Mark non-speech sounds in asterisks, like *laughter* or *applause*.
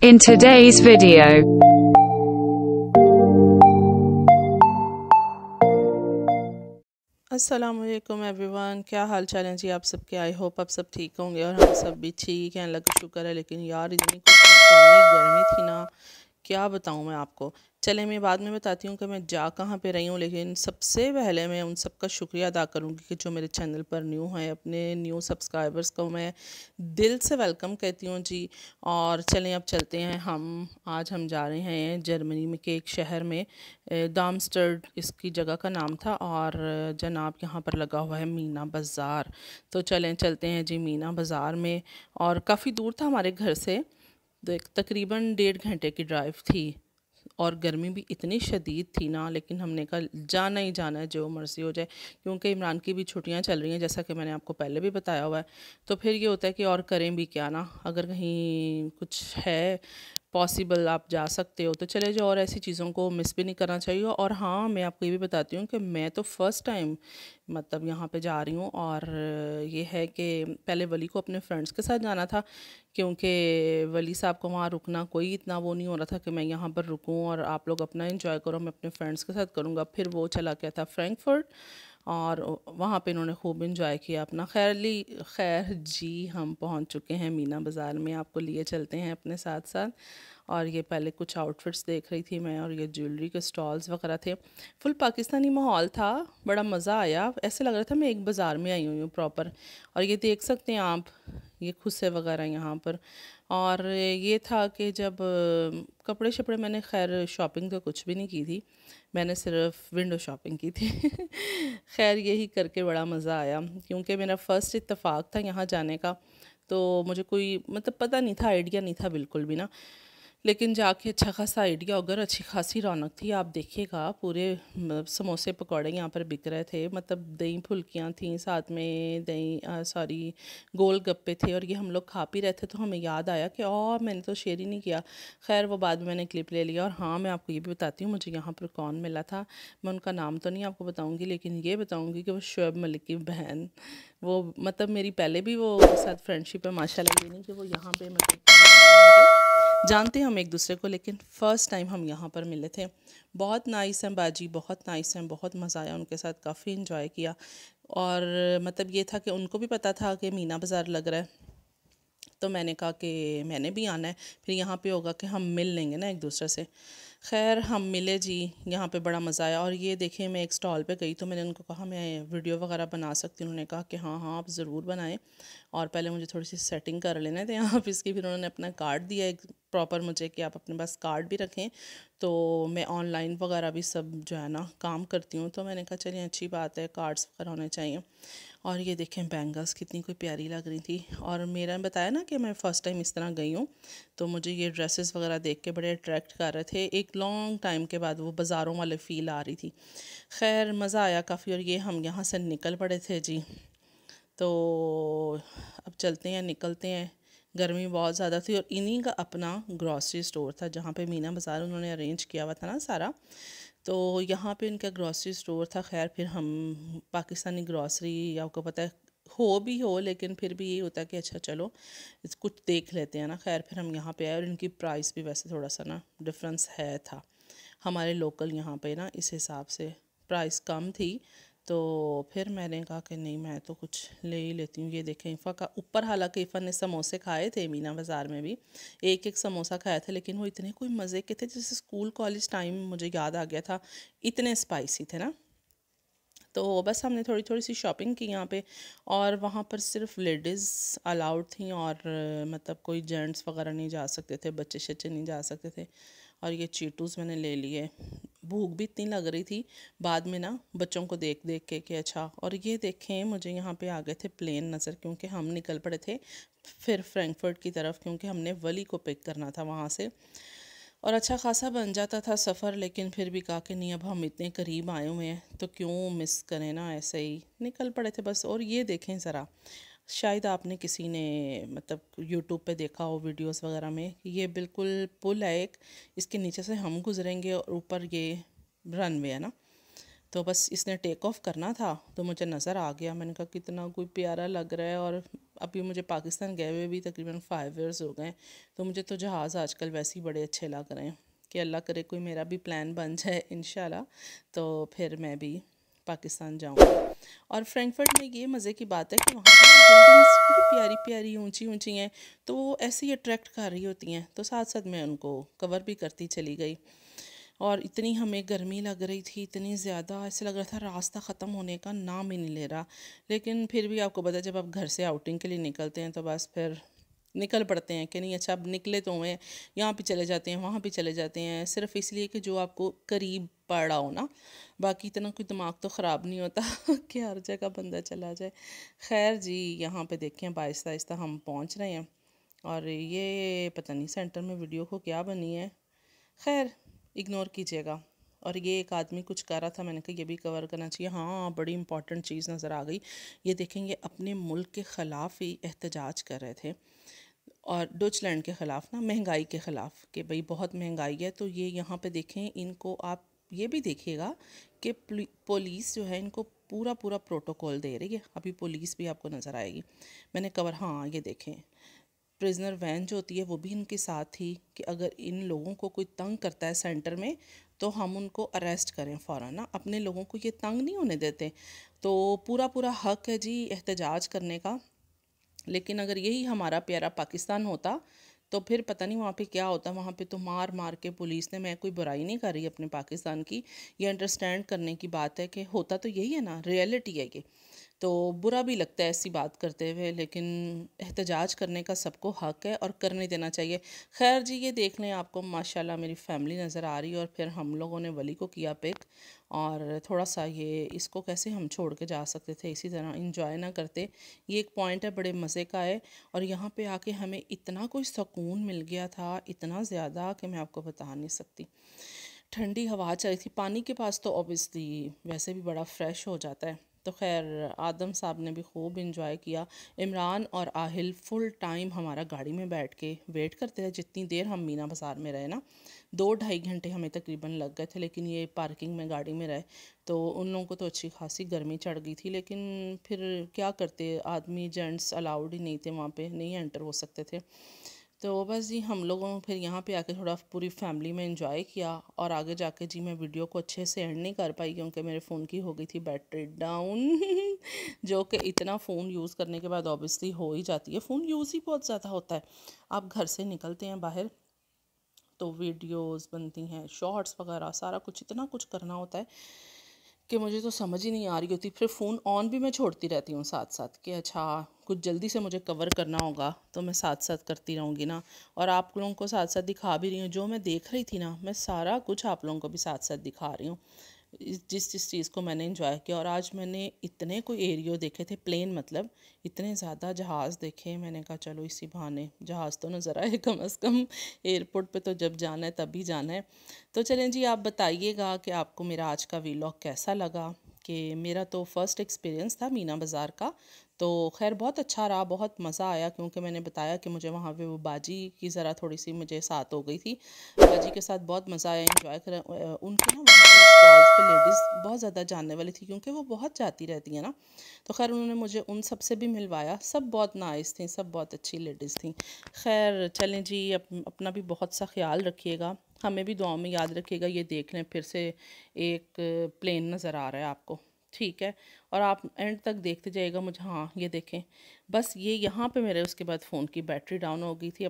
In today's video, Aslam everyone क्या हाल चाल है जी आप सब के आई होप आप सब ठीक होंगे और हम सब भी ठीक हैं अल्लाह का शुक्र है लेकिन यार इतनी गर्मी थी ना क्या बताऊँ मैं आपको चले मैं बाद में बताती हूँ कि मैं जा कहाँ पे रही हूँ लेकिन सबसे पहले मैं उन सब का शुक्रिया अदा करूँगी कि जो मेरे चैनल पर न्यू हैं अपने न्यू सब्सक्राइबर्स को मैं दिल से वेलकम कहती हूँ जी और चलें अब चलते हैं हम आज हम जा रहे हैं जर्मनी में के एक शहर में डामस्टर्ड इसकी जगह का नाम था और जनाब यहाँ पर लगा हुआ है मीना बाज़ार तो चलें चलते हैं जी मीना बाज़ार में और काफ़ी दूर था हमारे घर से तो एक तकरीबन डेढ़ घंटे की ड्राइव थी और गर्मी भी इतनी शदीद थी ना लेकिन हमने कहा जाना ही जाना है जो मर्ज़ी हो जाए क्योंकि इमरान की भी छुट्टियाँ चल रही हैं जैसा कि मैंने आपको पहले भी बताया हुआ है तो फिर ये होता है कि और करें भी क्या ना अगर कहीं कुछ है पॉसिबल आप जा सकते हो तो चले जाओ और ऐसी चीज़ों को मिस भी नहीं करना चाहिए और हाँ मैं आपको ये भी बताती हूँ कि मैं तो फ़र्स्ट टाइम मतलब यहाँ पे जा रही हूँ और ये है कि पहले वली को अपने फ्रेंड्स के साथ जाना था क्योंकि वली साहब को वहाँ रुकना कोई इतना वो नहीं हो रहा था कि मैं यहाँ पर रुकूँ और आप लोग अपना इंजॉय करो मैं अपने फ्रेंड्स के साथ करूँगा फिर वो चला गया था फ्रैंकफर्ट और वहाँ पे इन्होंने खूब इन्जॉय किया अपना खैरली खैर जी हम पहुँच चुके हैं मीना बाज़ार में आपको लिए चलते हैं अपने साथ साथ और ये पहले कुछ आउटफिट्स देख रही थी मैं और ये ज्वेलरी के स्टॉल्स वगैरह थे फुल पाकिस्तानी माहौल था बड़ा मज़ा आया ऐसे लग रहा था मैं एक बाज़ार में आई हुई हूँ प्रॉपर और ये देख सकते हैं आप ये खुसे वगैरह यहाँ पर और ये था कि जब कपड़े शपड़े मैंने खैर शॉपिंग तो कुछ भी नहीं की थी मैंने सिर्फ विंडो शॉपिंग की थी *laughs* खैर यही करके बड़ा मज़ा आया क्योंकि मेरा फ़र्स्ट इतफ़ाक़ था यहाँ जाने का तो मुझे कोई मतलब पता नहीं था आइडिया नहीं था बिल्कुल भी ना लेकिन जाके अच्छा खासा आइडिया अगर अच्छी खासी रौनक थी आप देखिएगा पूरे मतलब समोसे पकौड़े यहाँ पर बिक रहे थे मतलब दही फुल्कियाँ थी साथ में दही सॉरी गोल गप्पे थे और ये हम लोग खा पी रहे थे तो हमें याद आया कि ओ मैंने तो शेयर ही नहीं किया खैर वो बाद में मैंने क्लिप ले लिया और हाँ मैं आपको ये भी बताती हूँ मुझे यहाँ पर कौन मिला था मैं उनका नाम तो नहीं आपको बताऊँगी लेकिन ये बताऊँगी कि वो शुएब मलिक की बहन वो मतलब मेरी पहले भी वो साथ फ्रेंडशिप है माशाल्लाह ये नहीं कि वो यहाँ पर मतलब जानते हम एक दूसरे को लेकिन फ़र्स्ट टाइम हम यहाँ पर मिले थे बहुत नाइस हैं बाजी बहुत नाइस हैं बहुत मज़ा आया उनके साथ काफ़ी इन्जॉय किया और मतलब ये था कि उनको भी पता था कि मीना बाज़ार लग रहा है तो मैंने कहा कि मैंने भी आना है फिर यहाँ पे होगा कि हम मिल लेंगे ना एक दूसरे से खैर हम मिले जी यहाँ पे बड़ा मज़ा आया और ये देखें मैं एक स्टॉल पे गई तो मैंने उनको कहा मैं वीडियो वगैरह बना सकती हूँ उन्होंने कहा कि हाँ हाँ आप ज़रूर बनाएं और पहले मुझे थोड़ी सी सेटिंग कर लेना थे तो यहाँ ऑफिस की फिर उन्होंने अपना कार्ड दिया एक प्रॉपर मुझे कि आप अपने पास कार्ड भी रखें तो मैं ऑनलाइन वगैरह भी सब जो है ना काम करती हूँ तो मैंने कहा चलिए अच्छी बात है कार्ड्स वगैरह होने चाहिए और ये देखें बैंगल्स कितनी कोई प्यारी लग रही थी और मेरा बताया ना कि मैं फ़र्स्ट टाइम इस तरह गई हूँ तो मुझे ये ड्रेसेस वगैरह देख के बड़े अट्रैक्ट कर रहे थे एक एक लॉन्ग टाइम के बाद वो बाज़ारों वाले फ़ील आ रही थी खैर मज़ा आया काफ़ी और ये हम यहाँ से निकल पड़े थे जी तो अब चलते हैं निकलते हैं गर्मी बहुत ज़्यादा थी और इन्हीं का अपना ग्रॉसरी स्टोर था जहाँ पे मीना बाज़ार उन्होंने अरेंज किया हुआ था ना सारा तो यहाँ पे इनका ग्रॉसरी स्टोर था खैर फिर हम पाकिस्तानी ग्रॉसरी या आपको पता है हो भी हो लेकिन फिर भी ये होता है कि अच्छा चलो कुछ देख लेते हैं ना खैर फिर हम यहाँ पे आए और इनकी प्राइस भी वैसे थोड़ा सा ना डिफरेंस है था हमारे लोकल यहाँ पे ना इस हिसाब से प्राइस कम थी तो फिर मैंने कहा कि नहीं मैं तो कुछ ले ही लेती हूँ ये देखें इफ़ा का ऊपर हालांकि इफ़ा ने समोसे खाए थे मीना बाज़ार में भी एक एक समोसा खाया था लेकिन वो इतने कोई मज़े के थे जैसे स्कूल कॉलेज टाइम मुझे याद आ गया था इतने स्पाइसी थे ना तो बस हमने थोड़ी थोड़ी सी शॉपिंग की यहाँ पे और वहाँ पर सिर्फ लेडीज़ अलाउड थी और मतलब कोई जेंट्स वगैरह नहीं जा सकते थे बच्चे शच्चे नहीं जा सकते थे और ये चीटूज़ मैंने ले लिए भूख भी इतनी लग रही थी बाद में ना बच्चों को देख देख के कि अच्छा और ये देखें मुझे यहाँ पे आ गए थे प्लेन नज़र क्योंकि हम निकल पड़े थे फिर फ्रैंकफर्ट की तरफ क्योंकि हमने वली को पिक करना था वहाँ से और अच्छा खासा बन जाता था सफ़र लेकिन फिर भी कहा कि नहीं अब हम इतने करीब आए हुए हैं तो क्यों मिस करें ना ऐसे ही निकल पड़े थे बस और ये देखें ज़रा शायद आपने किसी ने मतलब यूट्यूब पे देखा हो वीडियोस वगैरह में ये बिल्कुल पुल है एक इसके नीचे से हम गुज़रेंगे और ऊपर ये रनवे है ना तो बस इसने टेक ऑफ़ करना था तो मुझे नज़र आ गया मैंने कहा कितना कोई प्यारा लग रहा है और अभी मुझे पाकिस्तान गए हुए भी तकरीबन फ़ाइव ईयर्स हो गए तो मुझे तो जहाज़ आजकल वैसे ही बड़े अच्छे लग रहे हैं कि अल्लाह करे कोई मेरा भी प्लान बन जाए इन तो फिर मैं भी पाकिस्तान जाऊँगा और फ्रैंकफर्ट में ये मज़े की बात है कि वहाँ पर बिल्डिंग्स बड़ी प्यारी प्यारी ऊंची ऊंची हैं तो वो ऐसे ही अट्रैक्ट कर रही होती हैं तो साथ साथ मैं उनको कवर भी करती चली गई और इतनी हमें गर्मी लग रही थी इतनी ज़्यादा ऐसे लग रहा था रास्ता ख़त्म होने का नाम ही नहीं ले रहा लेकिन फिर भी आपको पता जब आप घर से आउटिंग के लिए निकलते हैं तो बस फिर निकल पड़ते हैं कि नहीं अच्छा अब निकले तो हुए यहाँ पे चले जाते हैं वहाँ पे चले जाते हैं सिर्फ इसलिए कि जो आपको करीब पड़ा हो ना बाकी इतना कोई दिमाग तो ख़राब नहीं होता *laughs* कि हर जगह बंदा चला जाए खैर जी यहाँ पे देखें आहिस्ता आहिस्ता हम पहुँच रहे हैं और ये पता नहीं सेंटर में वीडियो को क्या बनी है खैर इग्नोर कीजिएगा और ये एक आदमी कुछ कह रहा था मैंने कहा ये भी कवर करना चाहिए हाँ बड़ी इंपॉर्टेंट चीज़ नज़र आ गई ये देखेंगे अपने मुल्क के ख़िलाफ़ ही एहतजाज कर रहे थे और डचलैंड के ख़िलाफ़ ना महंगाई के ख़िलाफ़ कि भाई बहुत महंगाई है तो ये यहाँ पे देखें इनको आप ये भी देखिएगा कि पुलिस जो है इनको पूरा पूरा प्रोटोकॉल दे रही है अभी पुलिस भी आपको नज़र आएगी मैंने कवर हाँ ये देखें प्रिजनर वैन जो होती है वो भी इनके साथ थी कि अगर इन लोगों को कोई तंग करता है सेंटर में तो हम उनको अरेस्ट करें फ़ौर ना अपने लोगों को ये तंग नहीं होने देते तो पूरा पूरा हक है जी एहतजाज करने का लेकिन अगर यही हमारा प्यारा पाकिस्तान होता तो फिर पता नहीं वहाँ पे क्या होता वहाँ पे तो मार मार के पुलिस ने मैं कोई बुराई नहीं कर रही अपने पाकिस्तान की ये अंडरस्टैंड करने की बात है कि होता तो यही है ना रियलिटी है ये तो बुरा भी लगता है ऐसी बात करते हुए लेकिन एहतजाज करने का सबको हक है और करने देना चाहिए खैर जी ये देख लें आपको माशाल्लाह मेरी फैमिली नज़र आ रही है और फिर हम लोगों ने वली को किया पिक और थोड़ा सा ये इसको कैसे हम छोड़ के जा सकते थे इसी तरह इंजॉय ना करते ये एक पॉइंट है बड़े मज़े का है और यहाँ पर आके हमें इतना कोई सुकून मिल गया था इतना ज़्यादा कि मैं आपको बता नहीं सकती ठंडी हवा चल रही थी पानी के पास तो ऑब्वियसली वैसे भी बड़ा फ्रेश हो जाता है तो खैर आदम साहब ने भी खूब इंजॉय किया इमरान और आहिल फुल टाइम हमारा गाड़ी में बैठ के वेट करते रहे जितनी देर हम मीना बाज़ार में रहे ना दो ढाई घंटे हमें तकरीबन लग गए थे लेकिन ये पार्किंग में गाड़ी में रहे तो उन लोगों को तो अच्छी खासी गर्मी चढ़ गई थी लेकिन फिर क्या करते आदमी जेंट्स अलाउड ही नहीं थे वहाँ पर नहीं एंटर हो सकते थे तो बस जी हम लोगों फिर यहाँ पे आके थोड़ा पूरी फैमिली में इंजॉय किया और आगे जाके जी मैं वीडियो को अच्छे से एंड नहीं कर पाई क्योंकि मेरे फ़ोन की हो गई थी बैटरी डाउन *laughs* जो कि इतना फ़ोन यूज़ करने के बाद ऑब्वियसली हो ही जाती है फ़ोन यूज़ ही बहुत ज़्यादा होता है आप घर से निकलते हैं बाहर तो वीडियोज़ बनती हैं शॉर्ट्स वगैरह सारा कुछ इतना कुछ करना होता है कि मुझे तो समझ ही नहीं आ रही होती फिर फ़ोन ऑन भी मैं छोड़ती रहती हूँ साथ साथ कि अच्छा कुछ जल्दी से मुझे कवर करना होगा तो मैं साथ साथ करती रहूँगी ना और आप लोगों को साथ साथ दिखा भी रही हूँ जो मैं देख रही थी ना मैं सारा कुछ आप लोगों को भी साथ साथ दिखा रही हूँ जिस जिस चीज़ को मैंने इंजॉय किया और आज मैंने इतने कोई एरियो देखे थे प्लेन मतलब इतने ज़्यादा जहाज़ देखे मैंने कहा चलो इसी बहाने जहाज़ तो नज़र आए *laughs* कम अज़ कम एयरपोर्ट पे तो जब जाना है तभी जाना है तो चलें जी आप बताइएगा कि आपको मेरा आज का वीलॉग कैसा लगा कि मेरा तो फ़र्स्ट एक्सपीरियंस था मीना बाज़ार का तो खैर बहुत अच्छा रहा बहुत मज़ा आया क्योंकि मैंने बताया कि मुझे वहाँ पे वो बाजी की ज़रा थोड़ी सी मुझे साथ हो गई थी बाजी के साथ बहुत मज़ा आया इंजॉय कर उनके ना स्टॉल्स पे लेडीज़ बहुत ज़्यादा जानने वाली थी क्योंकि वो बहुत जाती रहती हैं ना तो खैर उन्होंने मुझे उन सब से भी मिलवाया सब बहुत नाइस थी सब बहुत अच्छी लेडीज़ थी खैर चलें जी अप, अपना भी बहुत सा ख्याल रखिएगा हमें भी दुआ में याद रखिएगा ये देख लें फिर से एक प्लेन नज़र आ रहा है आपको ठीक है और आप एंड तक देखते जाइएगा मुझे हाँ ये देखें बस ये यहाँ पे मेरे उसके बाद फ़ोन की बैटरी डाउन हो गई थी